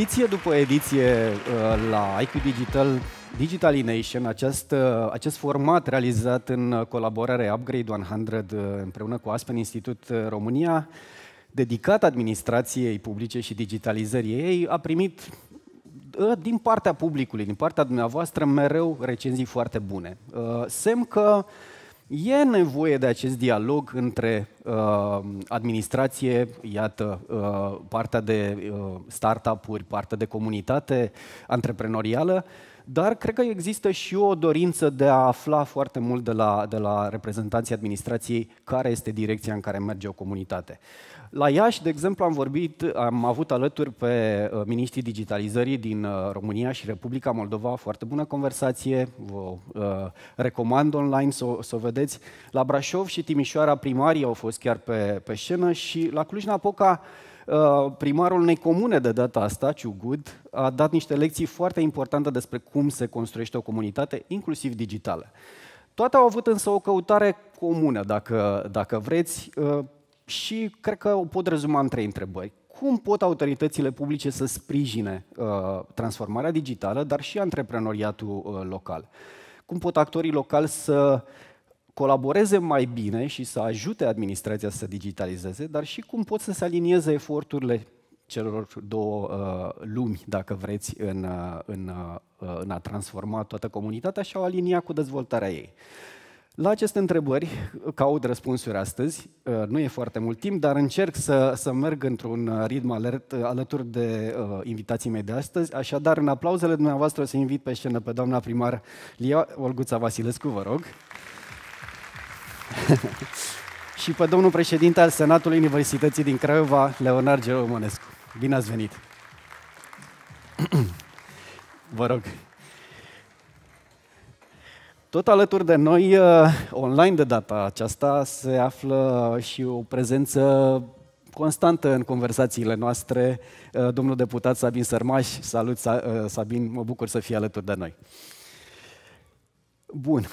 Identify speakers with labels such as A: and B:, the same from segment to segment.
A: ediție după ediție uh, la IQ Digital Nation, acest, uh, acest format realizat în colaborare Upgrade 100 uh, împreună cu Aspen Institute România, dedicat administrației publice și digitalizării ei, a primit din partea publicului, din partea dumneavoastră, mereu recenzii foarte bune. Semn că E nevoie de acest dialog între uh, administrație, iată, uh, partea de uh, startup-uri, partea de comunitate antreprenorială, uh, dar cred că există și o dorință de a afla foarte mult de la, de la reprezentanții administrației care este direcția în care merge o comunitate. La Iași, de exemplu, am vorbit, am avut alături pe uh, miniștrii digitalizării din uh, România și Republica Moldova, foarte bună conversație, vă uh, recomand online să, o, să o vedeți. La Brașov și Timișoara primarii au fost chiar pe, pe scenă și la Cluj-Napoca Uh, primarul unei comune de data asta, Ciugud, a dat niște lecții foarte importante despre cum se construiește o comunitate, inclusiv digitală. Toate au avut însă o căutare comună, dacă, dacă vreți, uh, și cred că o pot rezuma în trei întrebări. Cum pot autoritățile publice să sprijine uh, transformarea digitală, dar și antreprenoriatul local? Cum pot actorii locali să colaboreze mai bine și să ajute administrația să se digitalizeze, dar și cum pot să se alinieze eforturile celor două uh, lumi, dacă vreți, în, uh, în, uh, uh, în a transforma toată comunitatea și a o alinia cu dezvoltarea ei. La aceste întrebări caut răspunsuri astăzi, nu e foarte mult timp, dar încerc să, să merg într-un ritm alert alături de uh, invitații mei de astăzi, așadar în aplauzele dumneavoastră o să invit pe scenă pe doamna primar Lia Olguța Vasilescu, vă rog. și pe domnul președinte al Senatului Universității din Craiova, Leonard Geromănescu. Bine ați venit! Vă rog! Tot alături de noi, uh, online de data aceasta, se află și o prezență constantă în conversațiile noastre, uh, domnul deputat Sabin Sărmaș. Salut, uh, Sabin, mă bucur să fii alături de noi. Bun.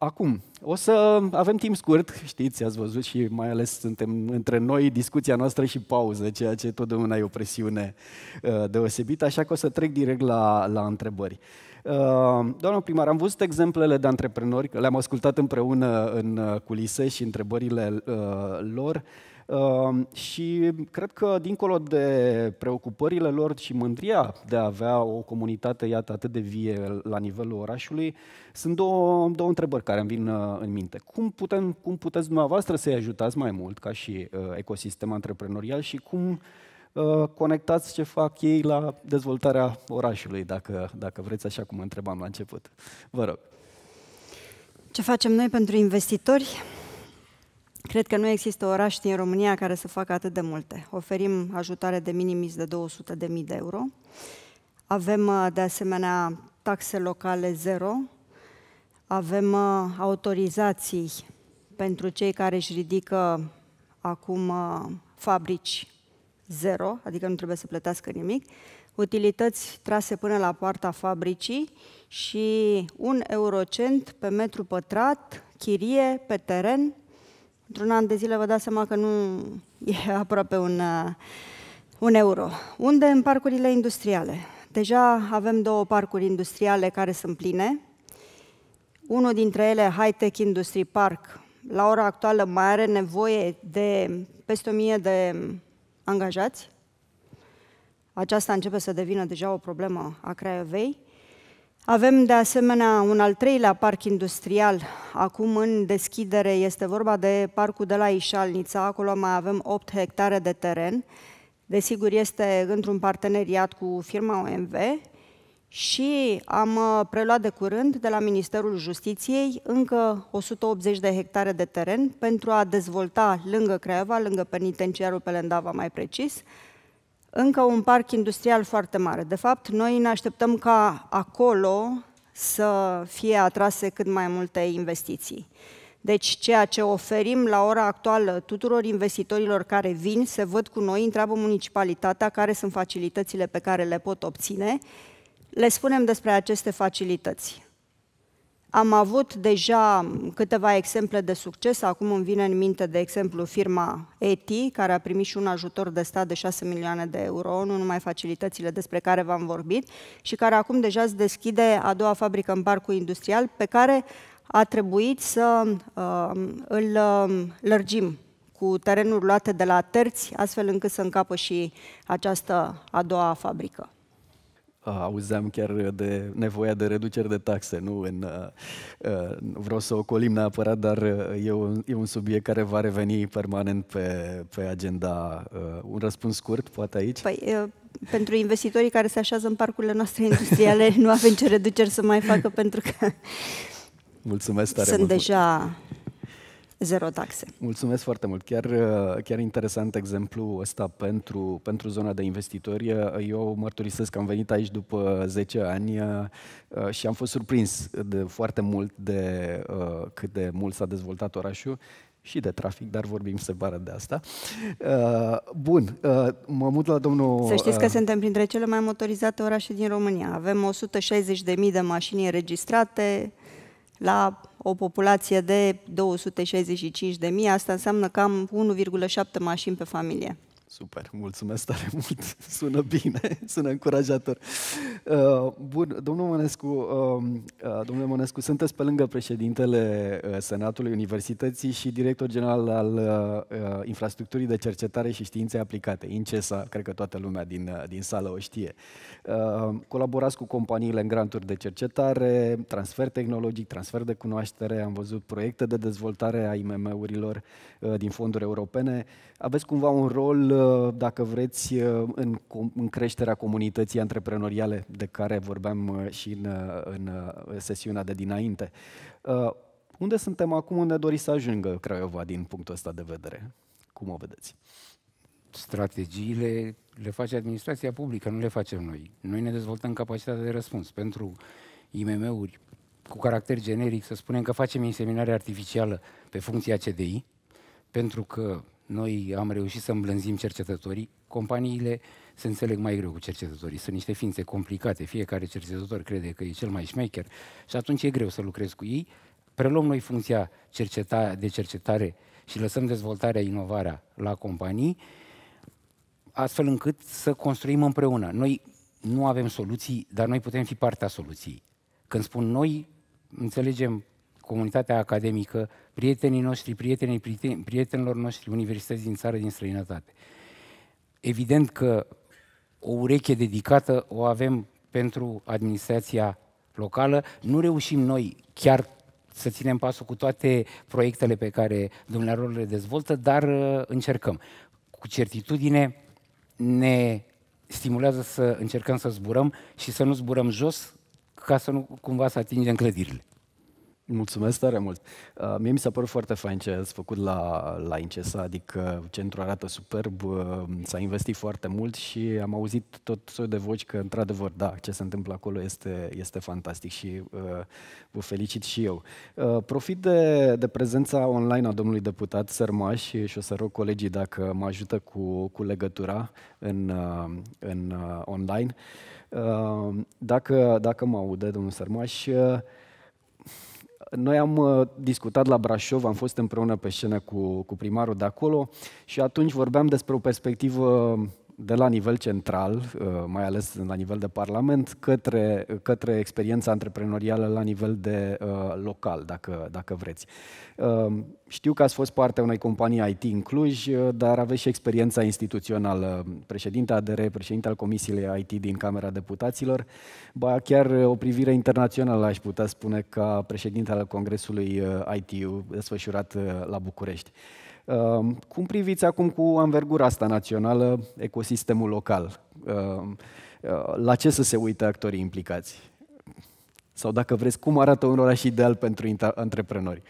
A: Acum, o să avem timp scurt, știți, ați văzut și mai ales suntem între noi, discuția noastră și pauză, ceea ce totdeauna e o presiune uh, deosebită, așa că o să trec direct la, la întrebări. Uh, Doamna primar, am văzut exemplele de antreprenori, le-am ascultat împreună în uh, culise și întrebările lor. Ehm, și cred că, dincolo de preocupările lor și mândria de a avea o comunitate, iată, atât de vie la nivelul orașului, sunt două, două întrebări care îmi vin uh, în minte. Cum, putem, cum puteți dumneavoastră să-i ajutați mai mult ca și uh, ecosistem antreprenorial și cum uh, conectați ce fac ei la dezvoltarea orașului, dacă, dacă vreți, așa cum întrebam la început. Vă rog.
B: Ce facem noi pentru investitori? Cred că nu există oraș din România care să facă atât de multe. Oferim ajutare de minimis de 200.000 de euro. Avem, uh, de asemenea, taxe locale zero. Avem uh, autorizații pentru cei care își ridică acum uh, fabrici zero, adică nu trebuie să plătească nimic, utilități trase până la poarta fabricii și un eurocent pe metru pătrat, chirie, pe teren, Într-un an de zile vă dați seama că nu e aproape un, uh, un euro. Unde? În parcurile industriale. Deja avem două parcuri industriale care sunt pline. Unul dintre ele, High Tech Industry Park, la ora actuală mai are nevoie de peste 1000 de angajați. Aceasta începe să devină deja o problemă a Craiovei. Avem de asemenea un al treilea parc industrial. Acum în deschidere este vorba de parcul de la Ișalnița, acolo mai avem 8 hectare de teren. Desigur, este într-un parteneriat cu firma OMV și am uh, preluat de curând de la Ministerul Justiției încă 180 de hectare de teren pentru a dezvolta lângă Craiova, lângă penitenciarul Pelendava mai precis, încă un parc industrial foarte mare. De fapt, noi ne așteptăm ca acolo să fie atrase cât mai multe investiții. Deci ceea ce oferim la ora actuală tuturor investitorilor care vin, se văd cu noi, întreabă municipalitatea care sunt facilitățile pe care le pot obține, le spunem despre aceste facilități. Am avut deja câteva exemple de succes, acum îmi vine în minte, de exemplu, firma ETI, care a primit și un ajutor de stat de 6 milioane de euro, nu numai facilitățile despre care v-am vorbit, și care acum deja se deschide a doua fabrică în parcul industrial, pe care a trebuit să uh, îl uh, lărgim cu terenuri luate de la terți, astfel încât să încapă și această a doua fabrică
A: auzeam chiar de nevoia de reducere de taxe. Nu în, vreau să colim neapărat, dar e un, e un subiect care va reveni permanent pe, pe agenda. Un răspuns scurt, poate aici?
B: Păi, pentru investitorii care se așează în parcurile noastre industriale, nu avem ce reduceri să mai facă pentru că
A: Mulțumesc tare sunt mult.
B: deja zero taxe.
A: Mulțumesc foarte mult. Chiar, uh, chiar interesant exemplu ăsta pentru, pentru zona de investitori. Uh, eu mărturisesc că am venit aici după 10 ani uh, și am fost surprins de foarte mult de cât de mult s-a dezvoltat orașul și de trafic, dar vorbim separat de asta. bun, mă mut la domnul... Să știți că
B: suntem printre cele mai motorizate orașe din România. Avem 160.000 de mașini înregistrate la o populație de 265.000, asta înseamnă cam 1,7 mașini pe familie.
A: Super, mulțumesc tare mult, sună bine, sună încurajator. Uh, bun, domnul Mănescu, um, uh, domnule Mănescu, sunteți pe lângă președintele uh, Senatului Universității și director general al Infrastructurii de Cercetare și Științe Aplicate, INCESA, cred că toată lumea din, din sală o știe. Colaborați cu companiile în granturi de cercetare, transfer tehnologic, transfer de cunoaștere, am văzut proiecte de dezvoltare a IMM-urilor din fonduri europene. Aveți cumva un rol dacă vreți, uh, în, în creșterea comunității antreprenoriale de care vorbeam uh, și în, uh, în sesiunea de dinainte. Unde suntem acum,
C: unde doriți să ajungă Craiova din punctul ăsta de vedere? Cum o vedeți? Strategiile le face administrația publică, nu le facem noi. Noi ne dezvoltăm capacitatea de răspuns pentru IMM-uri cu caracter generic, să spunem că facem inseminare artificială pe funcția CDI, pentru că noi am reușit să îmblânzim cercetătorii, companiile se înțeleg mai greu cu cercetătorii. Sunt niște ființe complicate, fiecare cercetător crede că e cel mai șmecher și atunci e greu să lucrezi cu ei. Preluăm noi funcția cerceta- de cercetare și lăsăm dezvoltarea, inovarea la companii, astfel încât să construim împreună. Noi nu avem soluții, dar noi putem fi partea soluției. Când spun noi, înțelegem comunitatea academică, prietenii noștri, prietenii prietenilor noștri, universități din țară, din străinătate. Evident că o ureche dedicată o avem pentru administrația locală. Nu reușim noi chiar să ținem pasul cu toate proiectele pe care dumneavoastră le dezvoltă, dar uh, încercăm. Cu certitudine ne stimulează să încercăm să zburăm și să nu zburăm jos ca să nu cumva să atingem clădirile. Mulțumesc tare mult. Uh,
A: mie mi s-a părut foarte fain ce ați făcut la, la Incesa, adică centrul arată superb, uh, s-a investit foarte mult și am auzit tot soiul de voci că, într-adevăr, da, ce se întâmplă acolo este, este fantastic și uh, vă felicit și eu. Uh, profit de, de prezența online a domnului deputat Sărmaș și o să rog colegii dacă mă ajută cu, cu legătura în, uh, în uh, online. Uh, dacă, dacă mă aude domnul Sărmaș, uh, noi am uh, discutat la Brașov, am fost împreună pe scenă cu, cu primarul de acolo și atunci vorbeam despre o perspectivă de la nivel central, uh, mai ales la nivel de Parlament, către, către experiența antreprenorială la nivel de uh, local, dacă, dacă vreți. Uh, știu că ați fost parte a unei companii IT în Cluj, dar aveți și experiența instituțională. Președinte ADR, președinte al Comisiei IT din Camera Deputaților, ba chiar o privire internațională aș putea spune ca președinte al Congresului ITU desfășurat la București. Ehm, cum priviți acum cu anvergura asta națională, ecosistemul local? Ehm, eh, la ce să se uită actorii implicați? Sau dacă vreți, cum arată un oraș ideal pentru antreprenori?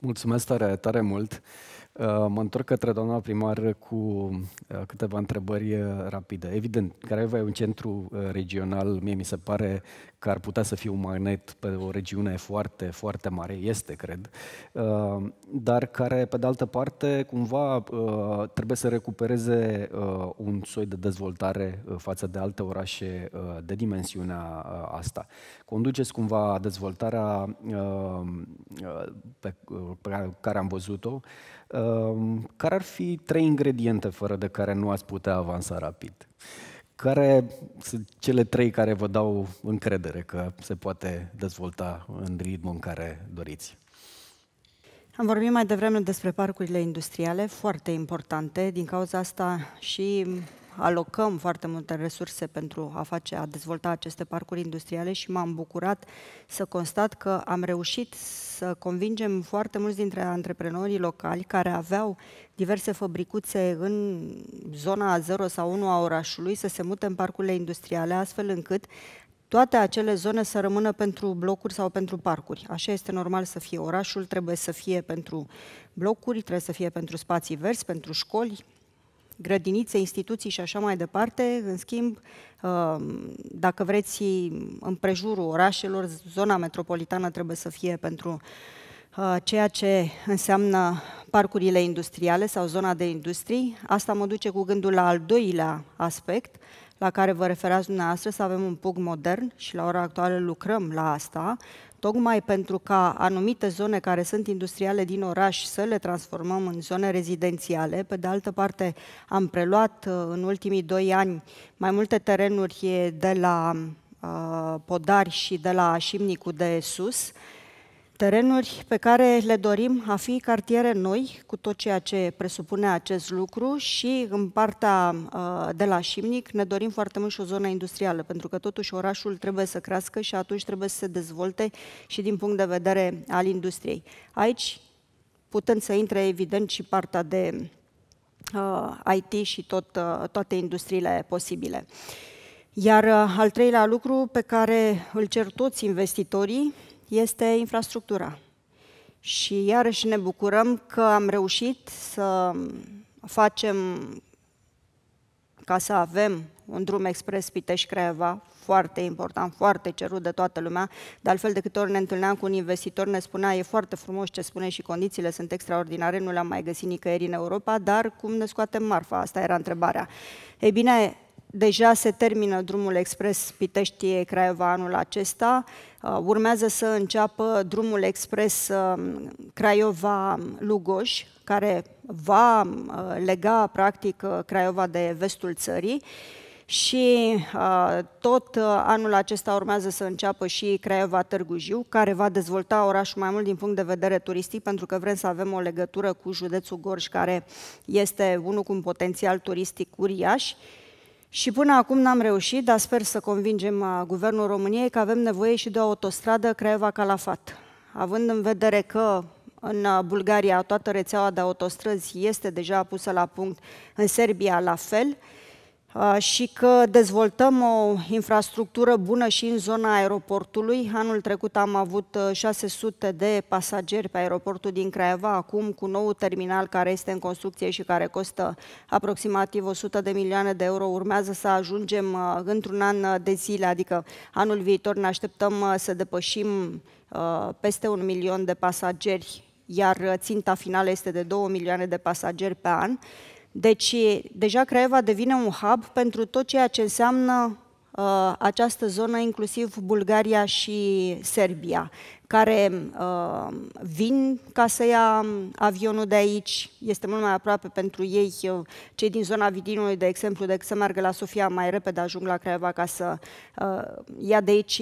A: Mulțumesc tare, tare mult. Uh, mă întorc către doamna primar cu uh, câteva întrebări uh, rapide. Evident, Craiova e un centru regional, mie mi se pare că ar putea să fie un magnet pe o regiune foarte, foarte mare, este, cred, dar care, pe de altă parte, cumva trebuie să recupereze un soi de dezvoltare față de alte orașe de dimensiunea asta. Conduceți cumva dezvoltarea pe care am văzut-o, Ehm, care ar fi trei ingrediente fără de care nu ați putea avansa rapid? Care sunt cele trei care vă dau încredere că se poate dezvolta în ritmul în care doriți?
B: Am vorbit mai devreme despre parcurile industriale, foarte importante. Din cauza asta și alocăm foarte multe resurse pentru a face, a dezvolta aceste parcuri industriale și m-am bucurat să constat că am reușit să convingem foarte mulți dintre antreprenorii locali care aveau diverse fabricuțe în zona 0 sau 1 a orașului să se mute în parcurile industriale, astfel încât toate acele zone să rămână pentru blocuri sau pentru parcuri. Așa este normal să fie orașul, trebuie să fie pentru blocuri, trebuie să fie pentru spații verzi, pentru școli, grădinițe, instituții și așa mai departe. În schimb, uh, dacă vreți, împrejurul orașelor, zona metropolitană trebuie să fie pentru uh, ceea ce înseamnă parcurile industriale sau zona de industrii. Asta mă duce cu gândul la al doilea aspect, la care vă referați dumneavoastră, să avem un PUC modern și la ora actuală lucrăm la asta, tocmai pentru ca anumite zone care sunt industriale din oraș să le transformăm în zone rezidențiale. Pe de altă parte, am preluat uh, în ultimii doi ani mai multe terenuri de la uh, Podari și de la Șimnicu de sus, terenuri pe care le dorim a fi cartiere noi, cu tot ceea ce presupune acest lucru și în partea uh, de la Șimnic ne dorim foarte mult și o zonă industrială, pentru că totuși orașul trebuie să crească și atunci trebuie să se dezvolte și din punct de vedere al industriei. Aici, putând să intre evident și partea de uh, IT și tot, uh, toate industriile posibile. Iar uh, al treilea lucru pe care îl cer toți investitorii este infrastructura. Și iarăși ne bucurăm că am reușit să facem ca să avem un drum expres Pitești-Craiova, foarte important, foarte cerut de toată lumea, de altfel de câte ori ne întâlneam cu un investitor, ne spunea, e foarte frumos ce spune și condițiile sunt extraordinare, nu le-am mai găsit nicăieri în Europa, dar cum ne scoatem marfa? Asta era întrebarea. Ei bine, Deja se termină drumul expres Pitești-Craiova anul acesta. Uh, urmează să înceapă drumul expres um, Craiova-Lugoș, care va uh, lega practic uh, Craiova de vestul țării și uh, tot uh, anul acesta urmează să înceapă și Craiova Târgu Jiu, care va dezvolta orașul mai mult din punct de vedere turistic, pentru că vrem să avem o legătură cu județul Gorj, care este unul cu un potențial turistic uriaș. Și până acum n-am reușit, dar sper să convingem uh, Guvernul României că avem nevoie și de o autostradă Craiova-Calafat. Având în vedere că în uh, Bulgaria toată rețeaua de autostrăzi este deja pusă la punct, în Serbia la fel, Ah, și că dezvoltăm o infrastructură bună și în zona aeroportului. Anul trecut am avut 600 ah, de pasageri pe aeroportul din Craiova, acum cu nou terminal care este în construcție și care costă aproximativ 100 de milioane de euro. Urmează să ajungem ah, într-un an de zile, adică anul viitor ne așteptăm să depășim peste un milion de pasageri iar ținta finală este de 2 milioane de pasageri pe an. Deci, deja Craiova devine un hub pentru tot ceea ce înseamnă uh, această zonă, inclusiv Bulgaria și Serbia, care uh, vin ca să ia avionul de aici, este mult mai aproape pentru ei, uh, cei din zona Vidinului, de exemplu, decât să meargă la Sofia mai repede, ajung la Craiova ca să uh, ia de aici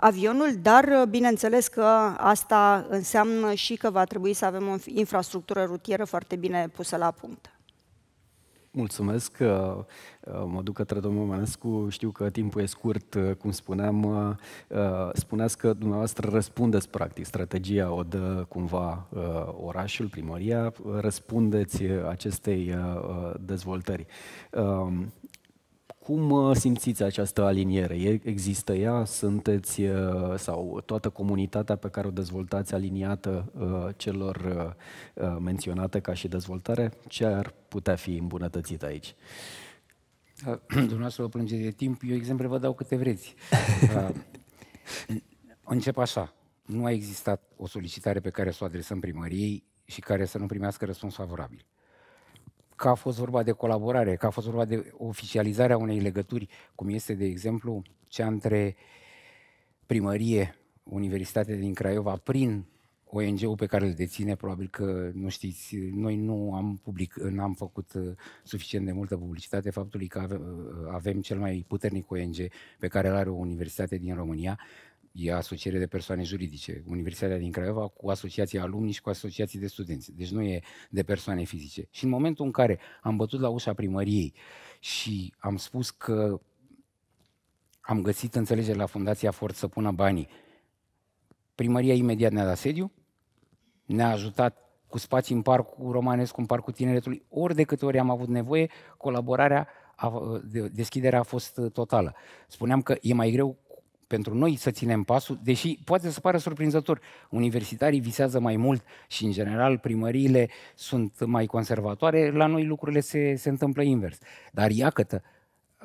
B: avionul, dar uh, bineînțeles că asta înseamnă și că va trebui să avem o infrastructură rutieră foarte bine pusă la punct.
A: Mulțumesc, uh, uh, mă duc către domnul Manescu, știu că timpul e scurt, cum spuneam, spuneați că dumneavoastră răspundeți practic, strategia o dă cumva orașul, primăria, răspundeți acestei dezvoltări. Um, cum uh, simțiți această aliniere? Există ea? Sunteți uh, sau toată comunitatea pe care o dezvoltați aliniată uh, celor menționate ca și dezvoltare? Ce ar putea fi îmbunătățit aici?
C: Dumneavoastră vă plânge de timp, eu exemple vă dau câte vreți. Încep așa. Nu a existat o solicitare pe care să o adresăm primăriei și care să nu primească răspuns favorabil că a fost vorba de colaborare, că a fost vorba de oficializarea unei legături, cum este, de exemplu, cea între primărie, Universitatea din Craiova, prin ONG-ul pe care îl deține, probabil că nu știți, noi nu am public, n-am făcut uh, suficient de multă publicitate faptului că avem, uh, avem cel mai puternic ONG pe care îl are o universitate din România, e asociere de persoane juridice, Universitatea din Craiova cu asociația alumni și cu asociații de studenți, deci nu e de persoane fizice. Și în momentul în care am bătut la ușa primăriei și am spus că am găsit înțelegere la Fundația Ford să pună banii, primăria imediat ne-a dat sediu, ne-a ajutat cu spații în parcul romanesc, în parcul tineretului, ori de câte ori am avut nevoie, colaborarea, a, deschiderea a fost totală. Spuneam că e mai greu pentru noi să ținem pasul, deși poate să pară surprinzător, universitarii visează mai mult și, în general, primăriile sunt mai conservatoare, la noi lucrurile se, se întâmplă invers. Dar iată,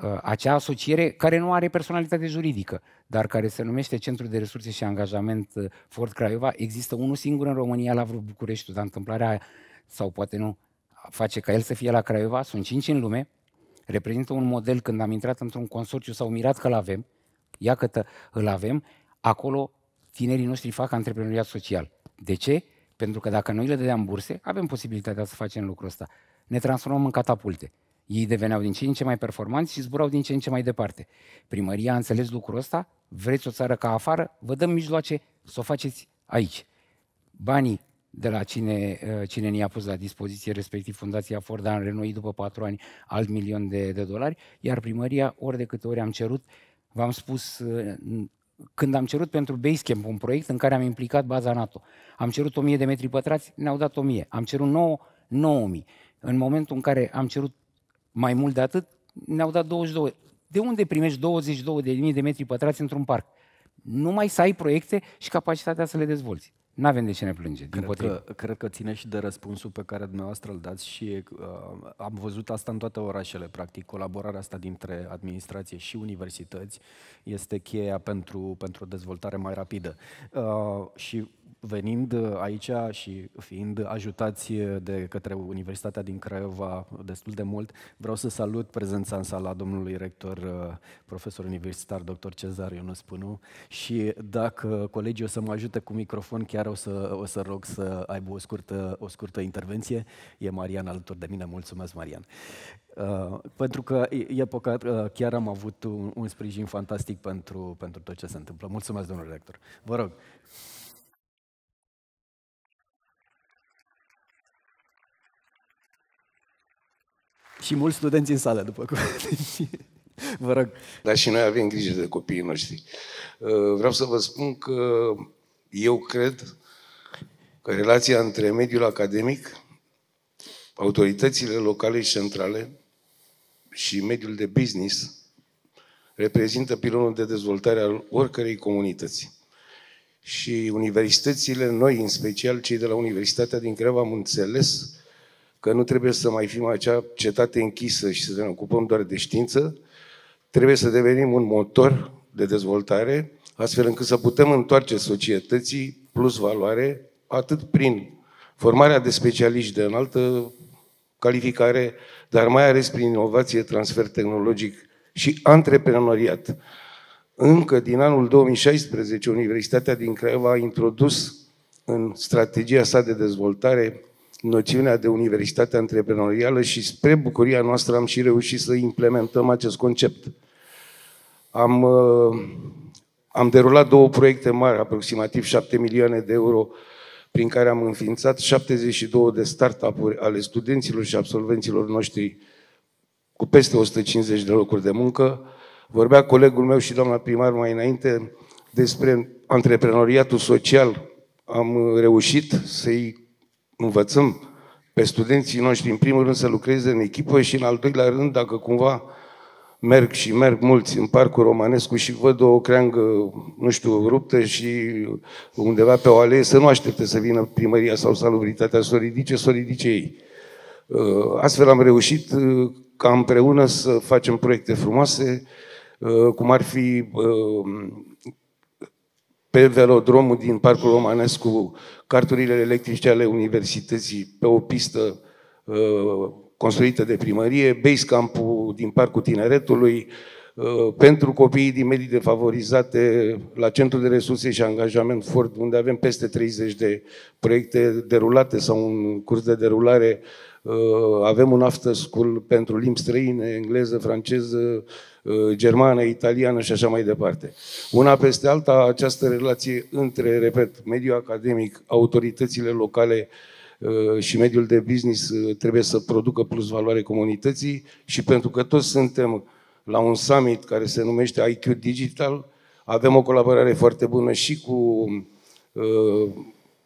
C: ă, acea asociere care nu are personalitate juridică, dar care se numește Centrul de Resurse și Angajament ă, Ford Craiova, există unul singur în România la vreo București, dar întâmplarea aia, sau poate nu, face ca el să fie la Craiova, sunt cinci în lume, reprezintă un model când am intrat într-un consorțiu, s-au mirat că l avem, Iată, îl avem, acolo tinerii noștri fac antreprenoriat social. De ce? Pentru că dacă noi le dădeam burse, avem posibilitatea să facem lucrul ăsta. Ne transformăm în catapulte. Ei deveneau din ce în ce mai performanți și zburau din ce în ce mai departe. Primăria a înțeles lucrul ăsta, vreți o țară ca afară, vă dăm mijloace să o faceți aici. Banii de la cine, ă, cine ne-a pus la dispoziție, respectiv Fundația Ford, a înrenuit după patru ani alt milion de, de dolari, iar primăria, ori de câte ori am cerut, V-am spus, uh, când am cerut pentru Basecamp un proiect în care am implicat baza NATO, am cerut 1000 de metri pătrați, ne-au dat 1000. Am cerut 9, 9000. În momentul în care am cerut mai mult de atât, ne-au dat 22. De unde primești 22.000 de metri pătrați într-un parc? Numai să ai proiecte și capacitatea să le dezvolți. Nu avem de ce ne plânge, cred din cred
A: că, cred că ține și de răspunsul pe care dumneavoastră îl dați și uh, am văzut asta în toate orașele, practic. Colaborarea asta dintre administrație și universități este cheia pentru, pentru o dezvoltare mai rapidă. Uh, și venind aici și fiind ajutați de către Universitatea din Craiova destul de mult, vreau să salut prezența în sala domnului rector, uh, profesor universitar, dr. Cezar Ionus Pânu și dacă colegii o să mă ajute cu microfon, chiar o să, o să rog să aibă o scurtă, o scurtă intervenție. E Marian alături de mine, mulțumesc Marian. Uh, pentru că e păcat, uh, chiar am avut un, un sprijin fantastic pentru, pentru tot ce se întâmplă. Mulțumesc, domnule rector. Vă rog. Și mulți studenți în sală, după cum
D: Vă rog. Dar și noi avem grijă de copiii noștri. Uh, vreau să vă spun că eu cred că relația între mediul academic, autoritățile locale și centrale și mediul de business reprezintă pilonul de dezvoltare al oricărei comunități. Și universitățile, noi în special, cei de la Universitatea din Creva, am înțeles că nu trebuie să mai fim acea cetate închisă și să ne ocupăm doar de știință, trebuie să devenim un motor de dezvoltare, astfel încât să putem întoarce societății plus valoare, atât prin formarea de specialiști de înaltă calificare, dar mai ales prin inovație, transfer tehnologic și antreprenoriat. Încă din anul 2016, Universitatea din Craiova a introdus în strategia sa de dezvoltare noțiunea de universitate antreprenorială și spre bucuria noastră am și reușit să implementăm acest concept. Am, uh, am derulat două proiecte mari, aproximativ 7 milioane de euro, prin care am înființat 72 de startup-uri ale studenților și absolvenților noștri cu peste 150 de locuri de muncă. Vorbea colegul meu și doamna primar mai înainte despre antreprenoriatul social. Am reușit să-i învățăm pe studenții noștri, în primul rând, să lucreze în echipă și, în al doilea rând, dacă cumva merg și merg mulți în parcul Romanescu și văd o creangă, nu știu, ruptă și undeva pe o alee, să nu aștepte să vină primăria sau salubritatea să o ridice, să o ridice ei. Uh, astfel am reușit uh, ca împreună să facem proiecte frumoase, uh, cum ar fi pe velodromul din Parcul Romanesc cu carturile electrice ale universității pe o pistă uh, construită de primărie, base ul din Parcul Tineretului, uh, pentru copiii din medii defavorizate la Centrul de Resurse și Angajament Ford, unde avem peste 30 de proiecte derulate sau un curs de derulare. Uh, avem un after school pentru limbi străine, engleză, franceză, Uh, germană, italiană și așa mai departe. Una peste alta, această relație între, repet, mediul academic, autoritățile locale uh, și mediul de business uh, trebuie să producă plus valoare comunității și pentru că toți suntem la un summit care se numește IQ Digital, avem o colaborare foarte bună și cu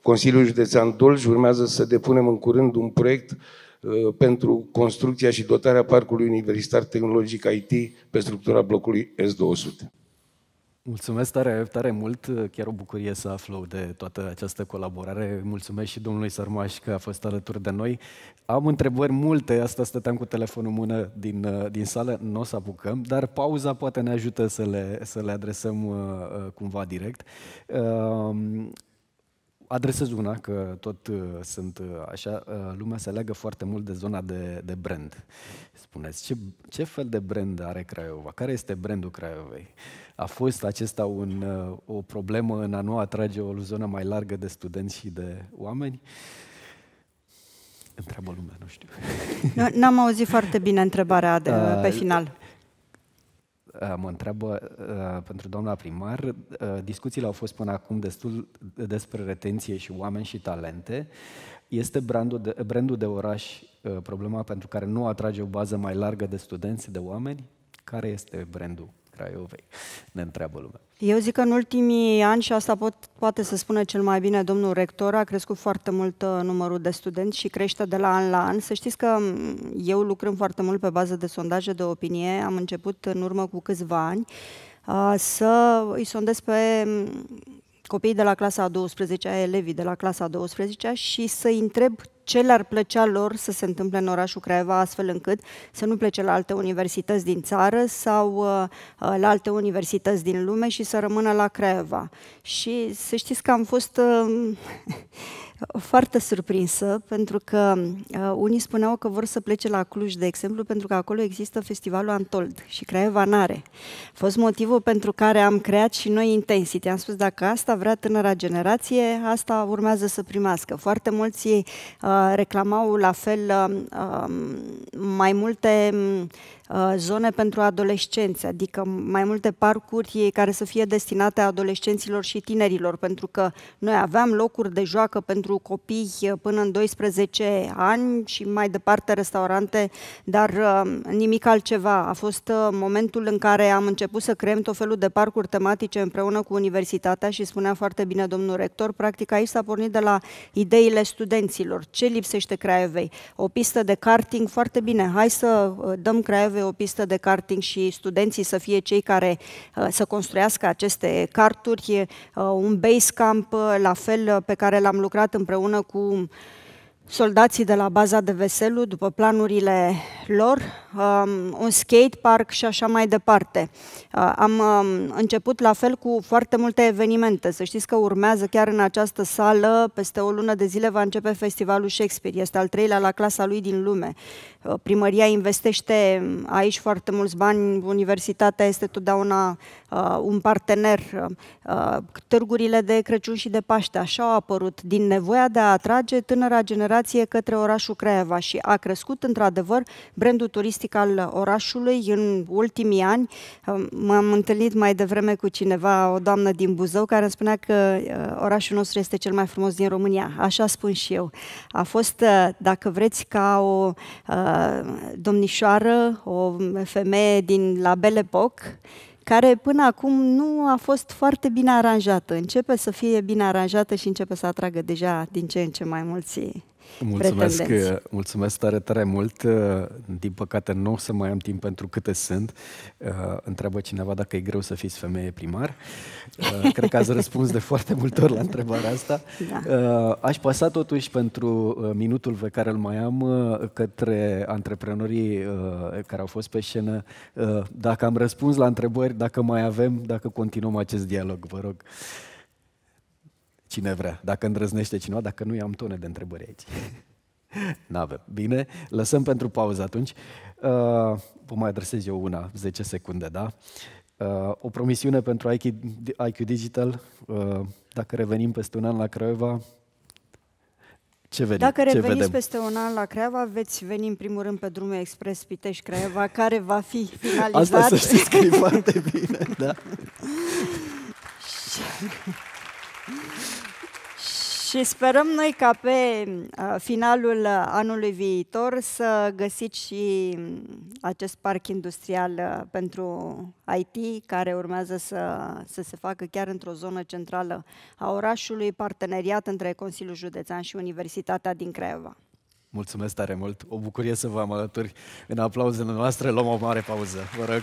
D: Consiliul Județean Dolj, urmează să depunem în curând un proiect uh, Uh, pentru construcția și dotarea Parcului Universitar Tehnologic IT pe structura blocului S200.
A: Mulțumesc tare, tare mult, chiar o bucurie să aflu de toată această colaborare. Mulțumesc și domnului Sărmaș că a fost alături de noi. Am întrebări multe, asta stăteam cu telefonul mână din, uh, din sală, nu o să apucăm, dar pauza poate ne ajută să le, să le adresăm uh, uh cumva direct. Uh, adresez una, că tot uh, sunt uh, așa, uh, lumea se leagă foarte mult de zona de, de brand. Spuneți, ce, ce fel de brand are Craiova? Care este brandul Craiovei? A fost acesta un, o problemă în a nu atrage o zonă mai largă de studenți și de oameni? Întreabă lumea, nu știu. N-am auzit foarte
B: bine întrebarea de, pe final.
A: Ă, mă întreabă ă, pentru doamna primar, ă, discuțiile au fost până acum destul despre retenție și oameni și talente. Este brandul de, brandul de oraș problema pentru care nu atrage o bază mai largă de studenți, de oameni? Care este brandul? Craiovei, ne întreabă lumea.
B: Eu zic că în ultimii ani, și asta pot, poate să spună cel mai bine domnul rector, a crescut foarte mult uh, numărul de studenți și crește de la an la an. Să știți că mm, eu lucrăm foarte mult pe bază de sondaje de opinie, am început în urmă cu câțiva ani uh, să îi sondez pe mm, copiii de la clasa a 12-a, elevii de la clasa a 12-a și să-i întreb ce le-ar plăcea lor să se întâmple în orașul Craiova, astfel încât să nu plece la alte universități din țară sau uh, uh la alte universități din lume și să rămână la Craiova. Și să știți că am fost... Uh, foarte surprinsă, pentru că uh, unii spuneau că vor să plece la Cluj, de exemplu, pentru că acolo există festivalul Antold și Craiova n-are. A fost motivul pentru care am creat și noi Intensity. Am spus, dacă asta vrea tânăra generație, asta urmează să primească. Foarte mulți uh, reclamau la fel uh, mai multe Uh, zone pentru adolescenți, adică mai multe parcuri care să fie destinate adolescenților și tinerilor, pentru că noi aveam locuri de joacă pentru copii uh, până în 12 ani și mai departe restaurante, dar uh, nimic altceva. A fost momentul în care am început să creăm tot felul de parcuri tematice împreună cu universitatea și spunea foarte bine domnul rector, practic aici s-a pornit de la ideile studenților. Ce lipsește Craiovei? O pistă de karting, foarte bine, hai să dăm Craiovei avea o pistă de karting și studenții să fie cei care uh, să construiască aceste carturi. Uh, un base camp uh, la fel pe care l-am lucrat împreună cu soldații de la baza de Veselu, după planurile lor, um, un skate park și așa mai departe. Uh, am um, început la fel cu foarte multe evenimente. Să știți că urmează chiar în această sală, peste o lună de zile va începe festivalul Shakespeare. Este al treilea la clasa lui din lume. Uh, primăria investește aici foarte mulți bani, universitatea este totdeauna Uh, un partener. Uh, uh, târgurile de Crăciun și de Paște așa au apărut din nevoia de a atrage tânăra generație către orașul Craiova și a crescut într-adevăr brandul turistic al orașului în ultimii ani. m-am întâlnit mai devreme cu cineva, o doamnă din Buzău, care îmi spunea că orașul nostru este cel mai frumos din România. Așa spun și eu. A fost, dacă vreți, ca o domnișoară, o femeie din la Belle Époque, care până acum nu a fost foarte bine aranjată. Începe să fie bine aranjată și începe să atragă deja din ce în ce mai mulți Mulțumesc, uh,
A: mulțumesc tare, tare mult. Uh, din păcate, nu o să mai am timp pentru câte sunt. Uh, întreabă cineva dacă e greu să fiți femeie primar. Cred că ați răspuns de foarte multe ori la întrebarea asta. Da. Aș pasa totuși pentru minutul pe care îl mai am către antreprenorii care au fost pe scenă. Dacă am răspuns la întrebări, dacă mai avem, dacă continuăm acest dialog, vă rog cine vrea. Dacă îndrăznește cineva, dacă nu, i-am tone de întrebări aici. N-avem. Bine, lăsăm pentru pauză atunci. Uh, vă mai adresez eu una, 10 secunde, da? Uh, o promisiune pentru IQ, IQ Digital, uh, dacă revenim peste un an la Craiova, ce vedem? Dacă reveniți ce vedem?
B: peste un an la Craiova, veți veni în primul rând pe drumul expres Pitești Craiova, care va fi finalizat. Asta să știți că e foarte bine, da. Și sperăm noi ca pe finalul anului viitor să găsiți și acest parc industrial pentru IT, care urmează să, să se facă chiar într-o zonă centrală a orașului, parteneriat între Consiliul Județean și Universitatea din Craiova.
A: Mulțumesc tare mult! O bucurie să vă am alături în aplauzele noastre. Luăm o mare pauză. Vă rog!